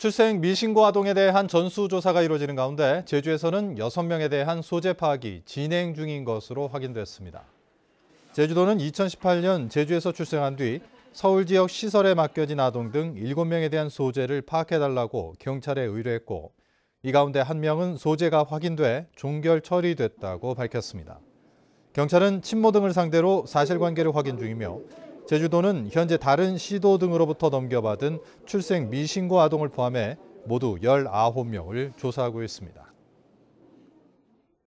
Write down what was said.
출생 미신고 아동에 대한 전수조사가 이루어지는 가운데 제주에서는 6명에 대한 소재 파악이 진행 중인 것으로 확인됐습니다. 제주도는 2018년 제주에서 출생한 뒤 서울 지역 시설에 맡겨진 아동 등 7명에 대한 소재를 파악해달라고 경찰에 의뢰했고 이 가운데 한 명은 소재가 확인돼 종결 처리됐다고 밝혔습니다. 경찰은 친모 등을 상대로 사실관계를 확인 중이며 제주도는 현재 다른 시도 등으로부터 넘겨받은 출생 미신고 아동을 포함해 모두 19명을 조사하고 있습니다.